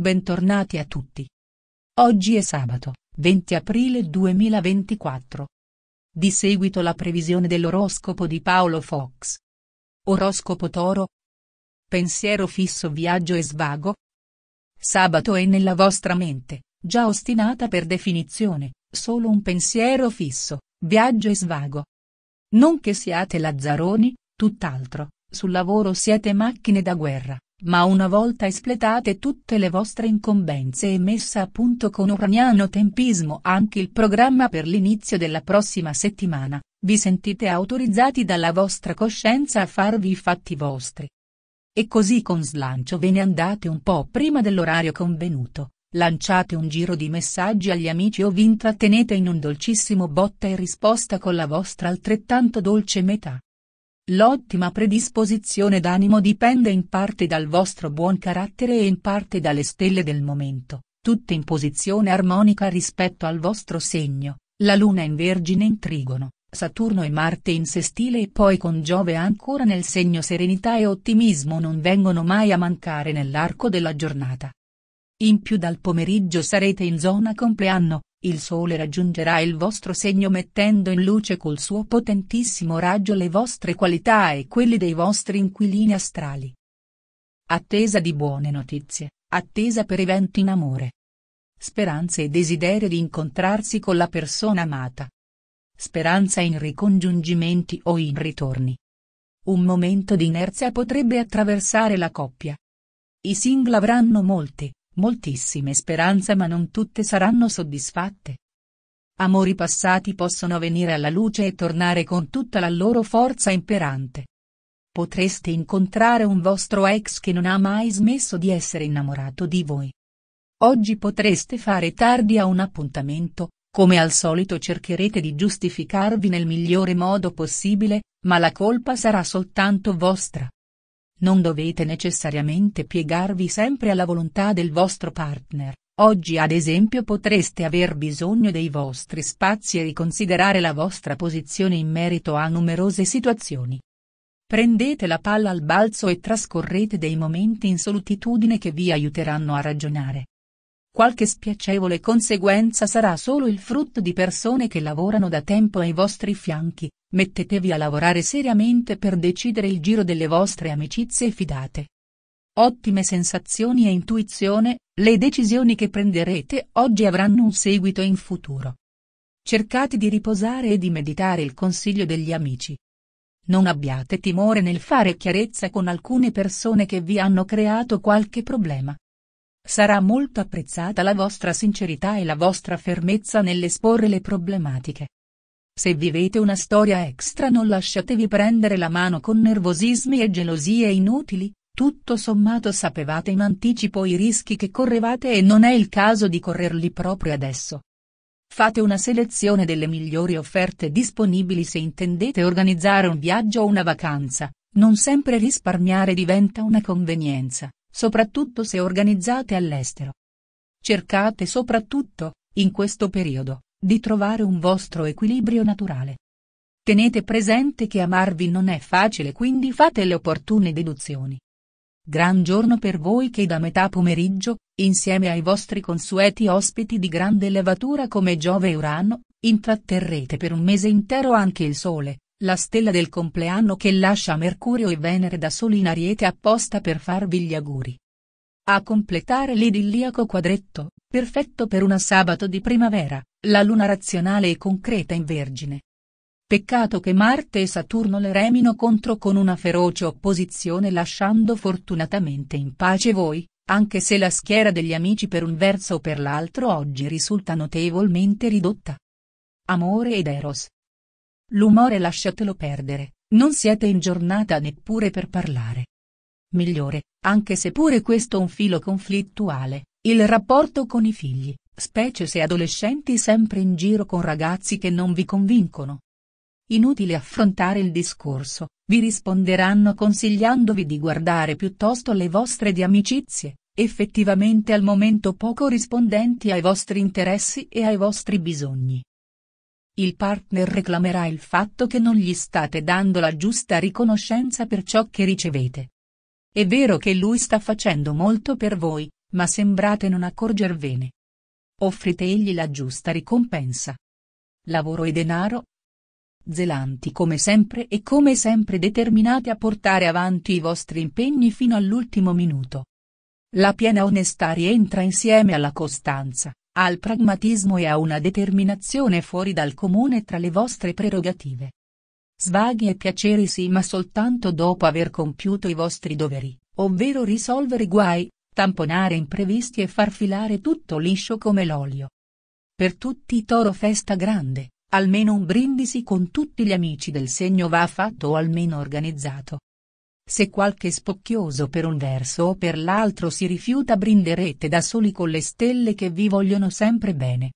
Bentornati a tutti. Oggi è sabato, 20 aprile 2024. Di seguito la previsione dell'oroscopo di Paolo Fox. Oroscopo Toro. Pensiero fisso viaggio e svago. Sabato è nella vostra mente, già ostinata per definizione, solo un pensiero fisso, viaggio e svago. Non che siate lazzaroni, tutt'altro, sul lavoro siete macchine da guerra, ma una volta espletate tutte le vostre incombenze e messa a punto con ucraniano tempismo anche il programma per l'inizio della prossima settimana, vi sentite autorizzati dalla vostra coscienza a farvi i fatti vostri. E così con slancio ve ne andate un po' prima dell'orario convenuto, lanciate un giro di messaggi agli amici o vi intrattenete in un dolcissimo botta e risposta con la vostra altrettanto dolce metà. L'ottima predisposizione d'animo dipende in parte dal vostro buon carattere e in parte dalle stelle del momento, tutte in posizione armonica rispetto al vostro segno, la Luna in Vergine in Trigono, Saturno e Marte in Sestile e poi con Giove ancora nel segno serenità e ottimismo non vengono mai a mancare nell'arco della giornata. In più dal pomeriggio sarete in zona compleanno, il Sole raggiungerà il vostro segno mettendo in luce col suo potentissimo raggio le vostre qualità e quelli dei vostri inquilini astrali. Attesa di buone notizie, attesa per eventi in amore. Speranze e desiderio di incontrarsi con la persona amata. Speranza in ricongiungimenti o in ritorni. Un momento di inerzia potrebbe attraversare la coppia. I single avranno molti, moltissime speranze ma non tutte saranno soddisfatte. Amori passati possono venire alla luce e tornare con tutta la loro forza imperante. Potreste incontrare un vostro ex che non ha mai smesso di essere innamorato di voi. Oggi potreste fare tardi a un appuntamento, come al solito cercherete di giustificarvi nel migliore modo possibile, ma la colpa sarà soltanto vostra. Non dovete necessariamente piegarvi sempre alla volontà del vostro partner, oggi ad esempio potreste aver bisogno dei vostri spazi e riconsiderare la vostra posizione in merito a numerose situazioni. Prendete la palla al balzo e trascorrete dei momenti in solitudine che vi aiuteranno a ragionare, Qualche spiacevole conseguenza sarà solo il frutto di persone che lavorano da tempo ai vostri fianchi, mettetevi a lavorare seriamente per decidere il giro delle vostre amicizie e fidate. Ottime sensazioni e intuizione, le decisioni che prenderete oggi avranno un seguito in futuro. Cercate di riposare e di meditare il consiglio degli amici. Non abbiate timore nel fare chiarezza con alcune persone che vi hanno creato qualche problema. Sarà molto apprezzata la vostra sincerità e la vostra fermezza nell'esporre le problematiche. Se vivete una storia extra non lasciatevi prendere la mano con nervosismi e gelosie inutili, tutto sommato sapevate in anticipo i rischi che correvate e non è il caso di correrli proprio adesso. Fate una selezione delle migliori offerte disponibili se intendete organizzare un viaggio o una vacanza, non sempre risparmiare diventa una convenienza soprattutto se organizzate all'estero. Cercate soprattutto, in questo periodo, di trovare un vostro equilibrio naturale. Tenete presente che amarvi non è facile quindi fate le opportune deduzioni. Gran giorno per voi che da metà pomeriggio, insieme ai vostri consueti ospiti di grande levatura come Giove e Urano, intratterrete per un mese intero anche il Sole, la stella del compleanno che lascia Mercurio e Venere da soli in ariete apposta per farvi gli auguri. A completare l'idilliaco quadretto, perfetto per una sabato di primavera, la luna razionale e concreta in vergine. Peccato che Marte e Saturno le remino contro con una feroce opposizione lasciando fortunatamente in pace voi, anche se la schiera degli amici per un verso o per l'altro oggi risulta notevolmente ridotta. Amore ed Eros, L'umore lasciatelo perdere, non siete in giornata neppure per parlare. Migliore, anche se pure questo è un filo conflittuale, il rapporto con i figli, specie se adolescenti sempre in giro con ragazzi che non vi convincono. Inutile affrontare il discorso, vi risponderanno consigliandovi di guardare piuttosto le vostre di amicizie, effettivamente al momento poco rispondenti ai vostri interessi e ai vostri bisogni il partner reclamerà il fatto che non gli state dando la giusta riconoscenza per ciò che ricevete. È vero che lui sta facendo molto per voi, ma sembrate non accorgervene. Offrite egli la giusta ricompensa. Lavoro e denaro? Zelanti come sempre e come sempre determinate a portare avanti i vostri impegni fino all'ultimo minuto. La piena onestà rientra insieme alla costanza al pragmatismo e a una determinazione fuori dal comune tra le vostre prerogative. Svaghi e piaceri sì ma soltanto dopo aver compiuto i vostri doveri, ovvero risolvere guai, tamponare imprevisti e far filare tutto liscio come l'olio. Per tutti i toro festa grande, almeno un brindisi con tutti gli amici del segno va fatto o almeno organizzato se qualche spocchioso per un verso o per l'altro si rifiuta brinderete da soli con le stelle che vi vogliono sempre bene.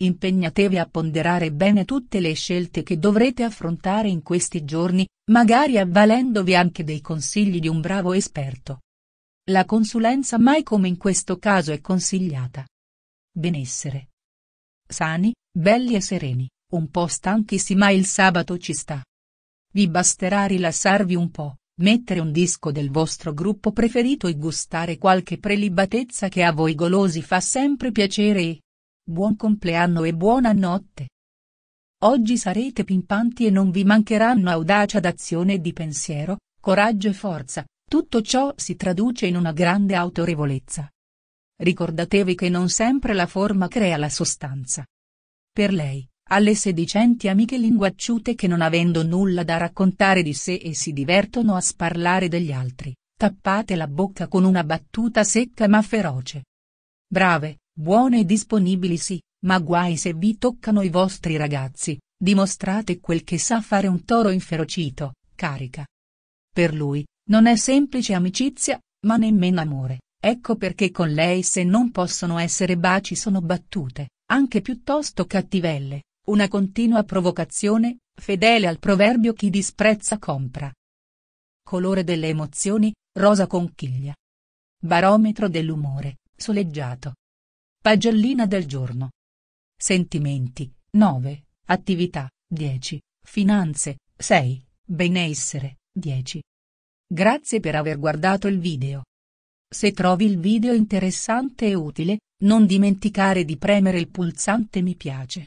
Impegnatevi a ponderare bene tutte le scelte che dovrete affrontare in questi giorni, magari avvalendovi anche dei consigli di un bravo esperto. La consulenza mai come in questo caso è consigliata. Benessere. Sani, belli e sereni, un po' stanchi ma il sabato ci sta. Vi basterà rilassarvi un po' mettere un disco del vostro gruppo preferito e gustare qualche prelibatezza che a voi golosi fa sempre piacere e... Buon compleanno e buonanotte! Oggi sarete pimpanti e non vi mancheranno audacia d'azione e di pensiero, coraggio e forza, tutto ciò si traduce in una grande autorevolezza. Ricordatevi che non sempre la forma crea la sostanza. Per lei, alle sedicenti amiche linguacciute che non avendo nulla da raccontare di sé e si divertono a sparlare degli altri, tappate la bocca con una battuta secca ma feroce. Brave, buone e disponibili sì, ma guai se vi toccano i vostri ragazzi, dimostrate quel che sa fare un toro inferocito, carica. Per lui, non è semplice amicizia, ma nemmeno amore, ecco perché con lei se non possono essere baci sono battute, anche piuttosto cattivelle, una continua provocazione, fedele al proverbio chi disprezza compra. Colore delle emozioni, rosa conchiglia. Barometro dell'umore, soleggiato. Pagellina del giorno. Sentimenti, 9, attività, 10, finanze, 6, benessere, 10. Grazie per aver guardato il video. Se trovi il video interessante e utile, non dimenticare di premere il pulsante mi piace.